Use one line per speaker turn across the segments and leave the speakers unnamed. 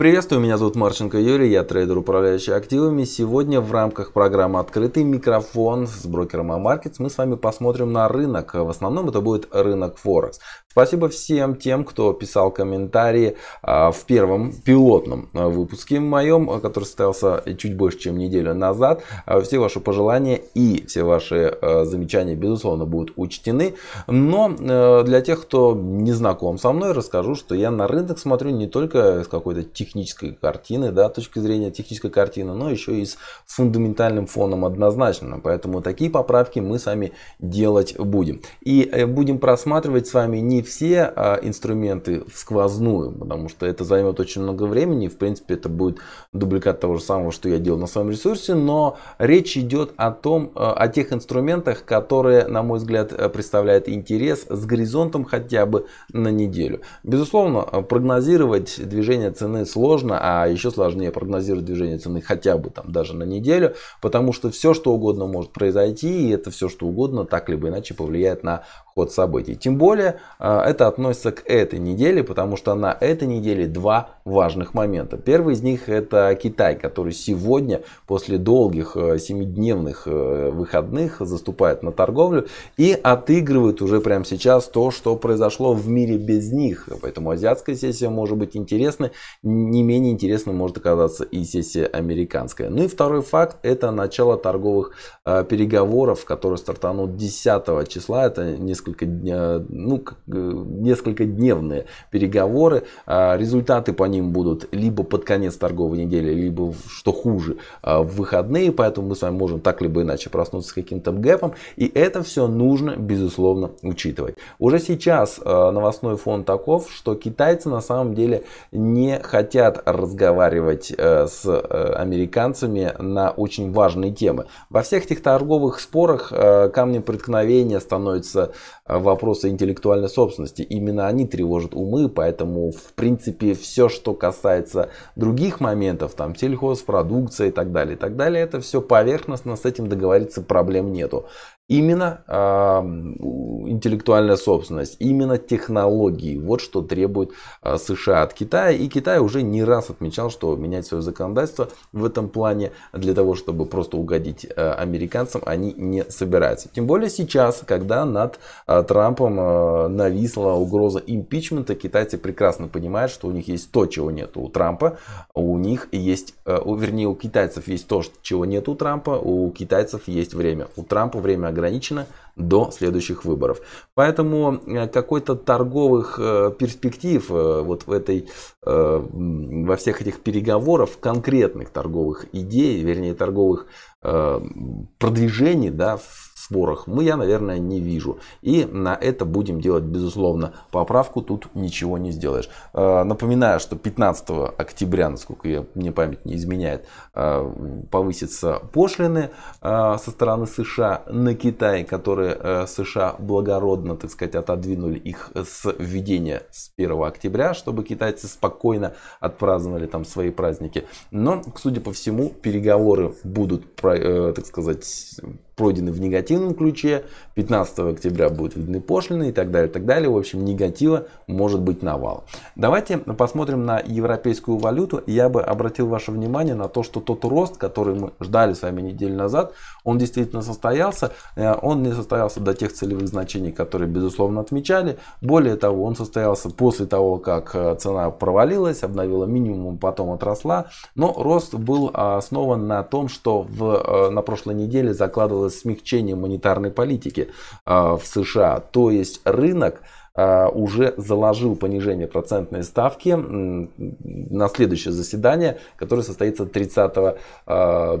Приветствую, меня зовут Марченко Юрий, я трейдер, управляющий активами. Сегодня в рамках программы «Открытый микрофон» с брокером Амаркетс мы с вами посмотрим на рынок. В основном это будет рынок Форекс. Спасибо всем тем, кто писал комментарии а, в первом пилотном а, выпуске моем, а, который состоялся чуть больше, чем неделю назад. Все ваши пожелания и все ваши замечания, безусловно, будут учтены. Но для тех, кто не знаком со мной, расскажу, что я на рынок смотрю не только с какой-то технической технической картины, да, точки зрения технической картины, но еще и с фундаментальным фоном однозначно. Поэтому такие поправки мы с вами делать будем. И э, будем просматривать с вами не все а, инструменты в сквозную, потому что это займет очень много времени. В принципе, это будет дубликат того же самого, что я делал на своем ресурсе, но речь идет о том, э, о тех инструментах, которые, на мой взгляд, э, представляют интерес с горизонтом хотя бы на неделю. Безусловно, прогнозировать движение цены сложно сложно, а еще сложнее прогнозировать движение цены хотя бы там даже на неделю, потому что все что угодно может произойти, и это все что угодно так либо иначе повлияет на ход событий. Тем более а, это относится к этой неделе, потому что на этой неделе два важных момента. Первый из них это Китай, который сегодня после долгих э, семидневных э, выходных заступает на торговлю и отыгрывает уже прямо сейчас то, что произошло в мире без них. Поэтому азиатская сессия может быть интересной, не менее интересной может оказаться и сессия американская. Ну и второй факт это начало торговых э, переговоров, которые стартанут 10 числа. Это несколько несколько, ну, э, несколько дневные переговоры. А результаты по ним будут либо под конец торговой недели, либо, что хуже, а, в выходные. Поэтому мы с вами можем так либо иначе проснуться с каким-то гэпом. И это все нужно, безусловно, учитывать. Уже сейчас а, новостной фон таков, что китайцы на самом деле не хотят разговаривать э, с э, американцами на очень важные темы. Во всех этих торговых спорах камнем преткновения становится вопросы интеллектуальной собственности. Именно они тревожат умы, поэтому, в принципе, все, что касается других моментов, там, сельхозпродукция и так далее, и так далее, это все поверхностно, с этим договориться проблем нету. Именно э, интеллектуальная собственность, именно технологии. Вот что требует э, США от Китая. И Китай уже не раз отмечал, что менять свое законодательство в этом плане для того, чтобы просто угодить э, американцам, они не собираются. Тем более сейчас, когда над э, Трампом э, нависла угроза импичмента, китайцы прекрасно понимают, что у них есть то, чего нет у Трампа. У них есть, э, вернее, у китайцев есть то, чего нет у Трампа. У китайцев есть время. У Трампа время ограничено до следующих выборов. Поэтому э, какой-то торговых э, перспектив э, вот в этой, во всех этих переговоров конкретных торговых идей, вернее торговых продвижений, да, в спорах. Мы, я, наверное, не вижу. И на это будем делать, безусловно, поправку. Тут ничего не сделаешь. Э, напоминаю, что 15 октября, насколько я, мне память не изменяет, э, повысятся пошлины э, со стороны США на Китай, которые США благородно, так сказать, отодвинули их с введения с 1 октября, чтобы китайцы спокойно отпраздновали там свои праздники. Но, судя по всему, переговоры будут, так сказать, пройдены в негативном ключе, 15 октября будут введены пошлины и так далее, и так далее. В общем, негатива может быть навал. Давайте посмотрим на европейскую валюту. Я бы обратил ваше внимание на то, что тот рост, который мы ждали с вами неделю назад, он действительно состоялся. Э, он не состоялся до тех целевых значений, которые, безусловно, отмечали. Более того, он состоялся после того, как э, цена провалилась, обновила минимум, потом отросла. Но рост был основан на том, что в, э, на прошлой неделе закладывалось смягчение монетарной политики а, в США. То есть рынок а, уже заложил понижение процентной ставки на следующее заседание, которое состоится 30, 30 а,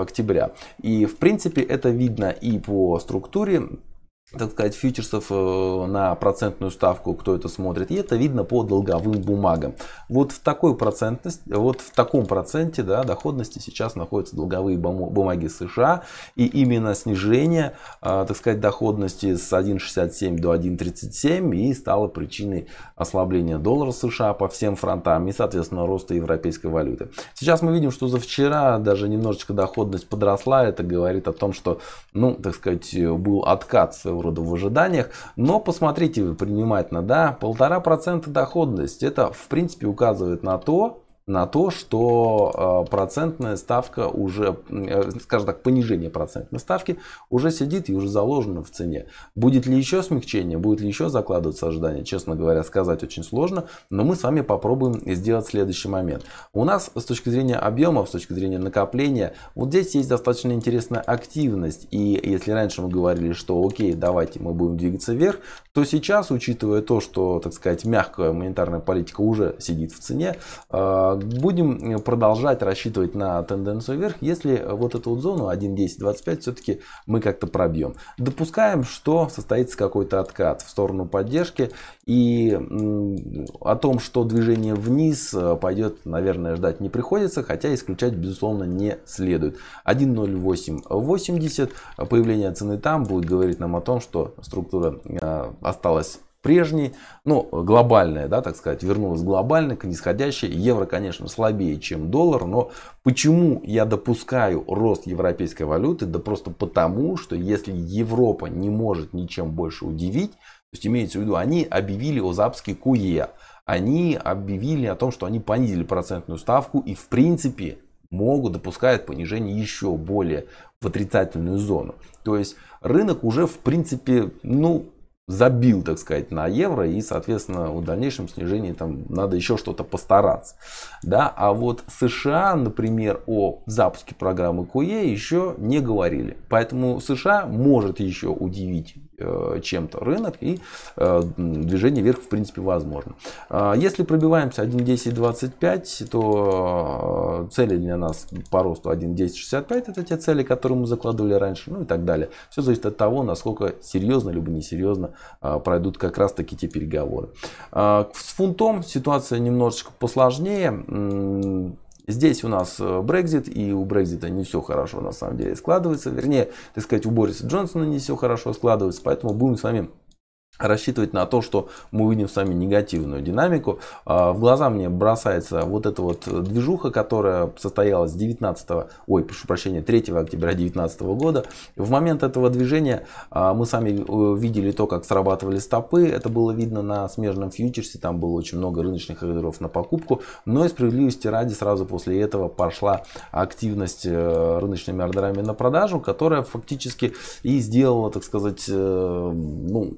октября. И в принципе это видно и по структуре так сказать, фьючерсов э, на процентную ставку, кто это смотрит. И это видно по долговым бумагам. Вот в такой процентности, вот в таком проценте да, доходности сейчас находятся долговые бумаги США. И именно снижение, э, так сказать, доходности с 1,67 до 1,37 и стало причиной ослабления доллара США по всем фронтам и, соответственно, роста европейской валюты. Сейчас мы видим, что за вчера даже немножечко доходность подросла. Это говорит о том, что, ну, так сказать, э, был откат своего рода в ожиданиях. Но посмотрите внимательно, да, полтора процента доходность. Это в принципе указывает на то, на то, что э, процентная ставка уже, э, скажем так, понижение процентной ставки уже сидит и уже заложено в цене. Будет ли еще смягчение, будет ли еще закладываться ожидание, честно говоря, сказать очень сложно, но мы с вами попробуем сделать следующий момент. У нас с точки зрения объема, с точки зрения накопления, вот здесь есть достаточно интересная активность. И если раньше мы говорили, что окей, давайте мы будем двигаться вверх, то сейчас, учитывая то, что, так сказать, мягкая монетарная политика уже сидит в цене, э, Будем э, продолжать рассчитывать на тенденцию вверх, если вот эту вот зону 1.10.25 все-таки мы как-то пробьем. Допускаем, что состоится какой-то откат в сторону поддержки и о том, что движение вниз э, пойдет, наверное, ждать не приходится, хотя исключать, безусловно, не следует. 1.08.80, появление цены там будет говорить нам о том, что структура э, осталась прежней, ну, глобальная, да, так сказать, вернулась глобально к нисходящей. Евро, конечно, слабее, чем доллар, но почему я допускаю рост европейской валюты? Да просто потому, что если Европа не может ничем больше удивить, то есть имеется в виду, они объявили о запуске КУЕ, e. они объявили о том, что они понизили процентную ставку и в принципе могут допускать понижение еще более в отрицательную зону. То есть рынок уже в принципе, ну, забил, так сказать, на евро, и, соответственно, в дальнейшем снижении там надо еще что-то постараться. Да? А вот США, например, о запуске программы QE еще не говорили. Поэтому США может еще удивить э, чем-то рынок, и э, движение вверх, в принципе, возможно. Э, если пробиваемся 1.10.25, то э, цели для нас по росту 1.10.65, это те цели, которые мы закладывали раньше, ну и так далее. Все зависит от того, насколько серьезно, либо несерьезно а, пройдут как раз таки те переговоры. А, с фунтом ситуация немножечко посложнее. Здесь у нас э, Брекзит, и у Брекзита не все хорошо на самом деле складывается. Вернее, так сказать, у Бориса Джонсона не все хорошо складывается, поэтому будем с вами рассчитывать на то, что мы увидим с вами негативную динамику. А, в глаза мне бросается вот эта вот движуха, которая состоялась 19, ой, прошу прощения, 3 октября 2019 года. В момент этого движения а, мы сами э, видели то, как срабатывали стопы. Это было видно на смежном фьючерсе, там было очень много рыночных ордеров на покупку. Но и справедливости ради сразу после этого пошла активность э, рыночными ордерами на продажу, которая фактически и сделала, так сказать, э, ну,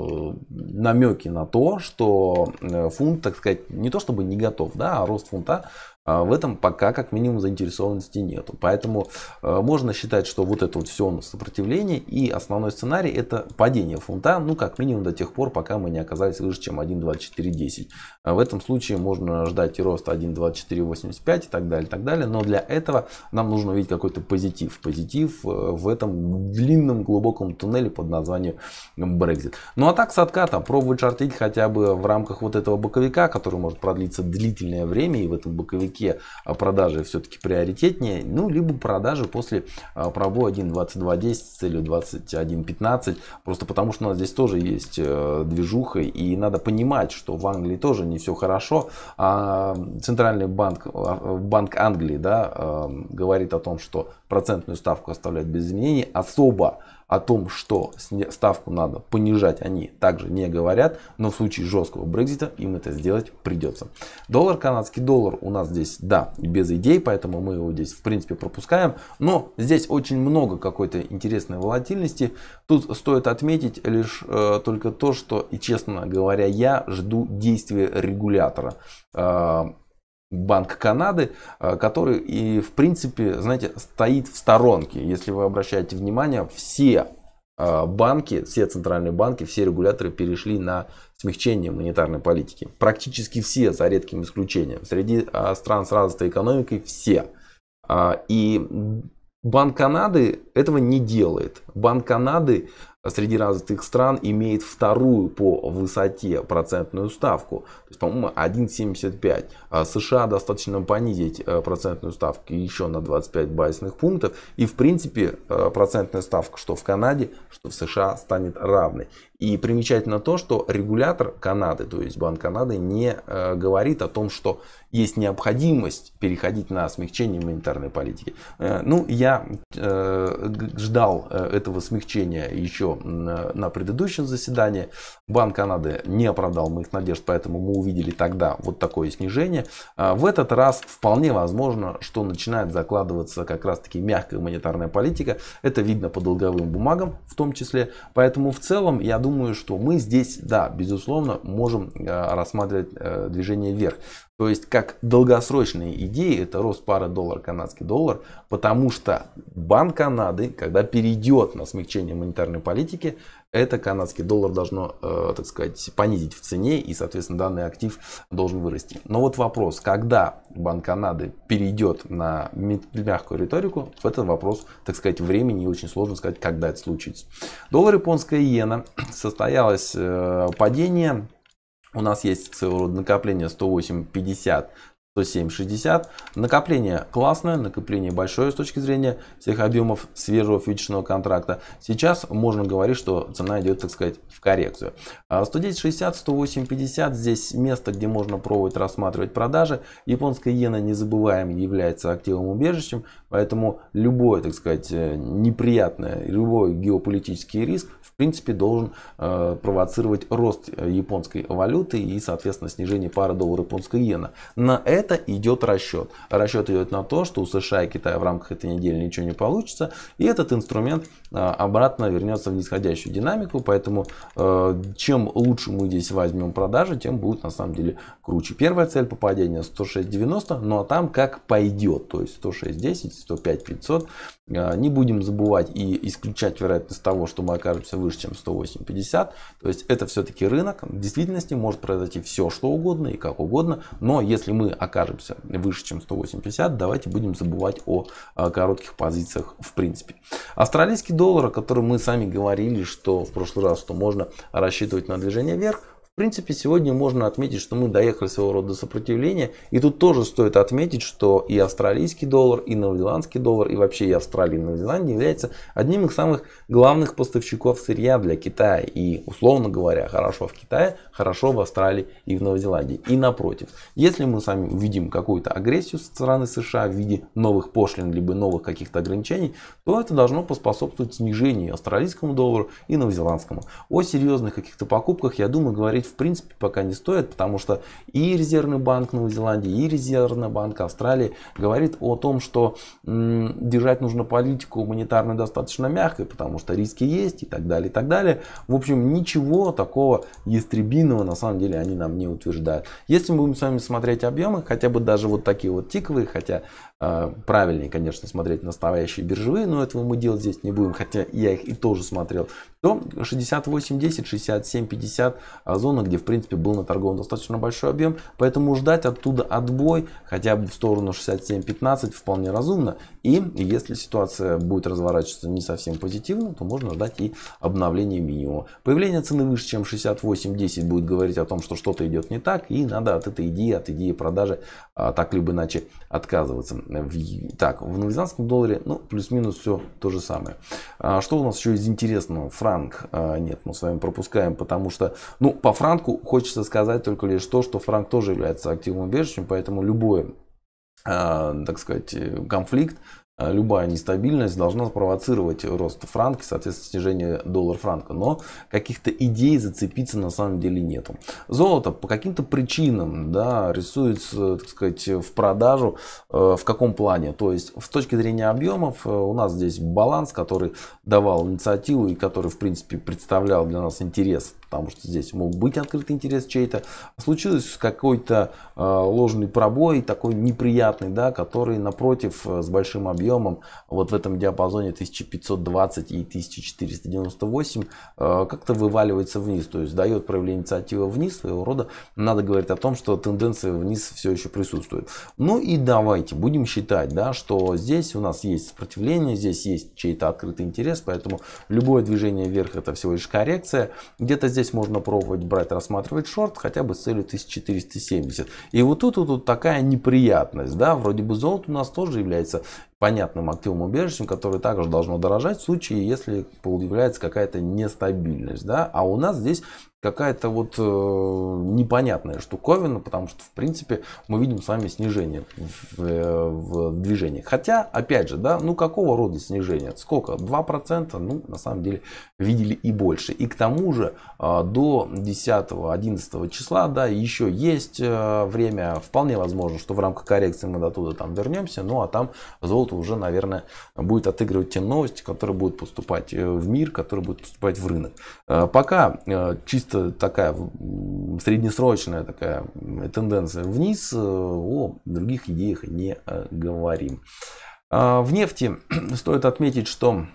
Э, намеки на то, что э, фунт, так сказать, не то чтобы не готов, да, а рост фунта а в этом пока как минимум заинтересованности нету. Поэтому э, можно считать, что вот это вот все сопротивление и основной сценарий это падение фунта, ну как минимум до тех пор, пока мы не оказались выше, чем 1.2410. А в этом случае можно ждать и роста 1.2485 и так далее, и так далее. Но для этого нам нужно увидеть какой-то позитив. Позитив э, в этом длинном глубоком туннеле под названием Brexit. Ну а так с отката пробовать шортить хотя бы в рамках вот этого боковика, который может продлиться длительное время и в этом боковике рынке а, продажи все-таки приоритетнее, ну, либо продажи после а, пробоя 1.22.10 с целью 21.15, просто потому что у нас здесь тоже есть э, движуха, и надо понимать, что в Англии тоже не все хорошо, а Центральный банк, а, Банк Англии, да, говорит о том, что процентную ставку оставлять без изменений, особо о том, что ставку надо понижать, они также не говорят, но в случае жесткого Брекзита им это сделать придется. Доллар, канадский доллар у нас здесь, да, без идей, поэтому мы его здесь в принципе пропускаем. Но здесь очень много какой-то интересной волатильности. Тут стоит отметить лишь э, только то, что, и честно говоря, я жду действия регулятора. Э, Банк Канады, э, который и в принципе, знаете, стоит в сторонке. Если вы обращаете внимание, все э, банки, все центральные банки, все регуляторы перешли на смягчение монетарной политики. Практически все, за редким исключением. Среди э, стран с развитой экономикой все. И Банк Канады этого не делает. Банк Канады среди развитых стран имеет вторую по высоте процентную ставку. То есть, по-моему, 1,75. Э, США достаточно понизить э, процентную ставку еще на 25 базисных пунктов. И, в принципе, э, процентная ставка что в Канаде, что в США станет равной. И примечательно то, что регулятор Канады, то есть Банк Канады, не говорит о том, что есть необходимость переходить на смягчение монетарной политики. Ну, я ждал этого смягчения еще Э, на предыдущем заседании. Банк Канады не оправдал моих надежд, поэтому мы увидели тогда вот такое снижение. А, в этот раз вполне возможно, что начинает закладываться как раз таки мягкая монетарная политика. Это видно по долговым бумагам в том числе. Поэтому в целом я думаю, что мы здесь, да, безусловно, можем а, рассматривать э, движение вверх. То есть как долгосрочные идеи это рост пары доллар-канадский доллар, потому что Банк Канады, когда перейдет на смягчение монетарной политики, это канадский доллар должно, э, так сказать, понизить в цене и, соответственно, данный актив должен вырасти. Но вот вопрос, когда Банк Канады перейдет на мягкую риторику, это вопрос, так сказать, времени и очень сложно сказать, когда это случится. Доллар японская иена состоялось э, падение у нас есть своего рода накопление 108, 50, 107, 60. Накопление классное, накопление большое с точки зрения всех объемов свежего фьючерсного контракта. Сейчас можно говорить, что цена идет, так сказать, в коррекцию. 110, 60, 108, 50. Здесь место, где можно пробовать рассматривать продажи. Японская иена, не забываем, является активным убежищем. Поэтому любой, так сказать, э, неприятный, любой геополитический риск, в принципе, должен э, провоцировать рост э, японской валюты и, соответственно, снижение пары доллара японской иена. На это идет расчет. Расчет идет на то, что у США и Китая в рамках этой недели ничего не получится, и этот инструмент э, обратно вернется в нисходящую динамику, поэтому э, чем лучше мы здесь возьмем продажи, тем будет на самом деле круче. Первая цель попадения 106.90, ну а там как пойдет, то есть 106.10, 105 500. Э, не будем забывать и исключать вероятность того, что мы окажемся выше, чем 108.50. То есть это все-таки рынок. В действительности может произойти все, что угодно и как угодно. Но если мы окажемся выше, чем 108.50, давайте будем забывать о э, коротких позициях в принципе. Австралийский доллар, о котором мы сами говорили, что в прошлый раз, что можно рассчитывать на движение вверх, в принципе, сегодня можно отметить, что мы доехали своего рода до сопротивления. И тут тоже стоит отметить, что и австралийский доллар, и новозеландский доллар, и вообще и Австралия, и Новозеландия являются одним из самых главных поставщиков сырья для Китая. И, условно говоря, хорошо в Китае, хорошо в Австралии и в Новозеландии. И напротив, если мы сами увидим какую-то агрессию со стороны США в виде новых пошлин, либо новых каких-то ограничений, то это должно поспособствовать снижению австралийскому доллару и новозеландскому. О серьезных каких-то покупках, я думаю, говорить смотреть в принципе пока не стоит, потому что и Резервный банк Новой Зеландии, и Резервный банк Австралии говорит о том, что держать нужно политику гуманитарную достаточно мягкой, потому что риски есть и так далее, и так далее. В общем, ничего такого ястребиного на самом деле они нам не утверждают. Если мы будем с вами смотреть объемы, хотя бы даже вот такие вот тиковые, хотя а, правильнее, конечно, смотреть настоящие биржевые, но этого мы делать здесь не будем, хотя я их и тоже смотрел, то 68.10, 67.50 а, зона, где, в принципе, был на торговом достаточно большой объем, поэтому ждать оттуда отбой хотя бы в сторону 67.15 вполне разумно, и если ситуация будет разворачиваться не совсем позитивно, то можно ждать и обновления минимума. Появление цены выше, чем 68.10 будет говорить о том, что что-то идет не так, и надо от этой идеи, от идеи продажи а, так либо иначе отказываться. Э, в, так, в новозеландском долларе, ну, плюс-минус все то же самое. А что у нас еще из интересного? Франк. А, нет, мы с вами пропускаем, потому что, ну, по франку хочется сказать только лишь то, что франк тоже является активным убежищем, поэтому любое э, так сказать, конфликт а любая нестабильность должна спровоцировать рост франка, соответственно, снижение доллар-франка. Но каких-то идей зацепиться на самом деле нету. Золото по каким-то причинам да, рисуется, так сказать, в продажу. Э, в каком плане? То есть, с точки зрения объемов, э, у нас здесь баланс, который давал инициативу и который, в принципе, представлял для нас интерес потому что здесь мог быть открытый интерес чей-то. Случилось какой-то э, ложный пробой, такой неприятный, да, который напротив э, с большим объемом, вот в этом диапазоне 1520 и 1498, э, как-то вываливается вниз, то есть дает проявление инициативы вниз, своего рода надо говорить о том, что тенденция вниз все еще присутствует. Ну и давайте будем считать, да, что здесь у нас есть сопротивление, здесь есть чей-то открытый интерес, поэтому любое движение вверх это всего лишь коррекция. Где-то здесь здесь можно пробовать брать, рассматривать шорт хотя бы с целью 1470. И вот тут вот, вот такая неприятность, да, вроде бы золото у нас тоже является понятным активом убежищем, которое также должно дорожать в случае, если появляется какая-то нестабильность. Да? А у нас здесь какая-то вот э, непонятная штуковина, потому что, в принципе, мы видим с вами снижение в, в, э, в движении. Хотя, опять же, да, ну какого рода снижение? Сколько? 2%? Ну, на самом деле, видели и больше. И к тому же, э, до 10-11 числа, да, еще есть э, время. Вполне возможно, что в рамках коррекции мы до туда там вернемся. Ну, а там золото кто-то уже, наверное, будет отыгрывать те новости, которые будут поступать э, в мир, которые будут поступать в рынок. Э, пока э, чисто такая среднесрочная такая тенденция вниз, о других идеях не говорим. В нефти стоит отметить, что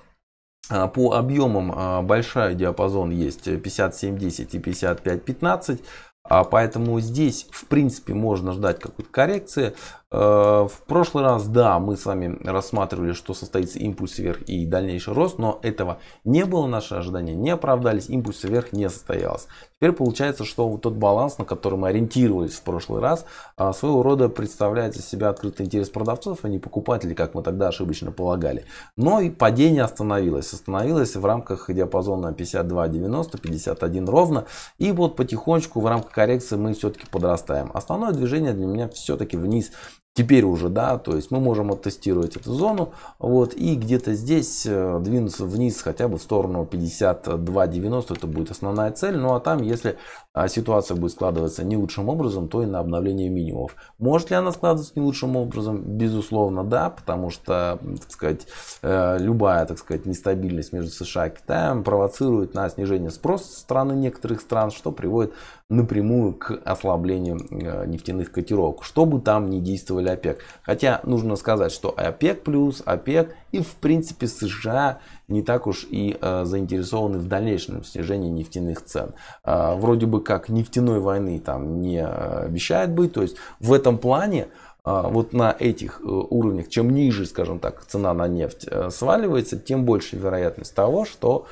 по объемам большой диапазон есть 57.10 и 55.15. А поэтому здесь, в принципе, можно ждать какой-то коррекции. Э, в прошлый раз, да, мы с вами рассматривали, что состоится импульс вверх и дальнейший рост, но этого не было, наши ожидания не оправдались, импульс вверх не состоялся. Теперь получается, что тот баланс, на который мы ориентировались в прошлый раз, э, своего рода представляет из себя открытый интерес продавцов, а не покупателей, как мы тогда ошибочно полагали. Но и падение остановилось. Остановилось в рамках диапазона 52.90, 51 ровно. И вот потихонечку в рамках коррекции мы все-таки подрастаем. Основное движение для меня все-таки вниз Теперь уже, да, то есть мы можем оттестировать эту зону, вот, и где-то здесь э, двинуться вниз хотя бы в сторону 52.90, это будет основная цель, ну а там, если а, ситуация будет складываться не лучшим образом, то и на обновление минимумов. Может ли она складываться не лучшим образом? Безусловно, да, потому что, так сказать, э, любая, так сказать, нестабильность между США и Китаем провоцирует на снижение спроса со стороны некоторых стран, что приводит напрямую к ослаблению э, нефтяных котировок, Что бы там ни действовало сделали ОПЕК. Хотя нужно сказать, что ОПЕК плюс, ОПЕК и в принципе США не так уж и э, заинтересованы в дальнейшем снижении нефтяных цен. Э, вроде бы как нефтяной войны там не э, обещает быть. То есть в этом плане э, вот на этих э, уровнях, чем ниже, скажем так, цена на нефть сваливается, тем больше вероятность того, что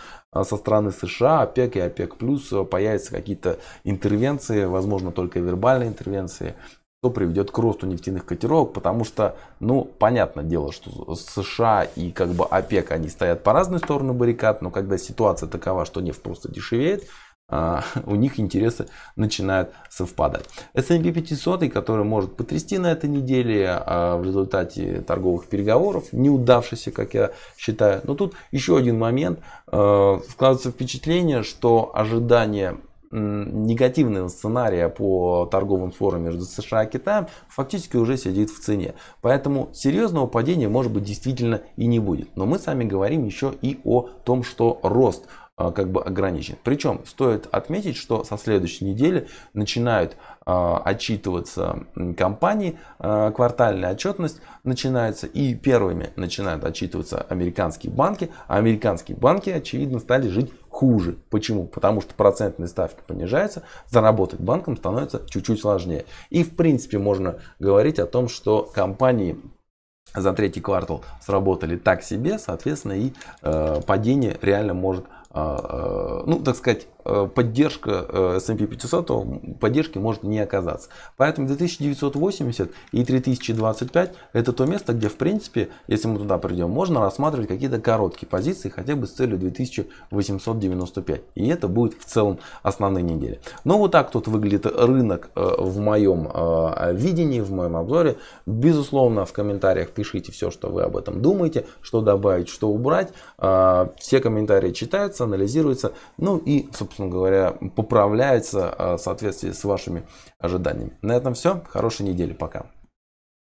со стороны США, ОПЕК и ОПЕК+, плюс появятся какие-то интервенции, возможно, только вербальные интервенции что приведет к росту нефтяных котировок, потому что, ну, понятное дело, что США и как бы ОПЕК, они стоят по разные стороны баррикад, но когда ситуация такова, что нефть просто дешевеет, а, у них интересы начинают совпадать. S&P 500, который может потрясти на этой неделе а, в результате торговых переговоров, неудавшийся, как я считаю. Но тут еще один момент. А, складывается впечатление, что ожидания негативного сценария по торговым спорам между США и Китаем фактически уже сидит в цене. Поэтому серьезного падения может быть действительно и не будет. Но мы с вами говорим еще и о том, что рост а, как бы ограничен. Причем стоит отметить, что со следующей недели начинают а, отчитываться компании, а, квартальная отчетность начинается и первыми начинают отчитываться американские банки, а американские банки, очевидно, стали жить хуже. Почему? Потому что процентные ставки понижаются, заработать банкам становится чуть-чуть сложнее. И в принципе можно говорить о том, что компании за третий квартал сработали так себе, соответственно и э, падение реально может а, э, ну, так сказать, Э, поддержка э, S&P 500 поддержки может не оказаться. Поэтому 2980 и 3025 это то место, где в принципе, если мы туда придем, можно рассматривать какие-то короткие позиции хотя бы с целью 2895. И это будет в целом основной неделе. Но ну, вот так тут выглядит рынок э, в моем видении, в моем обзоре. Безусловно, в комментариях пишите все, что вы об этом думаете, что добавить, что убрать. Все комментарии читаются, анализируются. Ну и, собственно, собственно говоря, поправляется а, в соответствии с вашими ожиданиями. На этом все. Хорошей недели. Пока.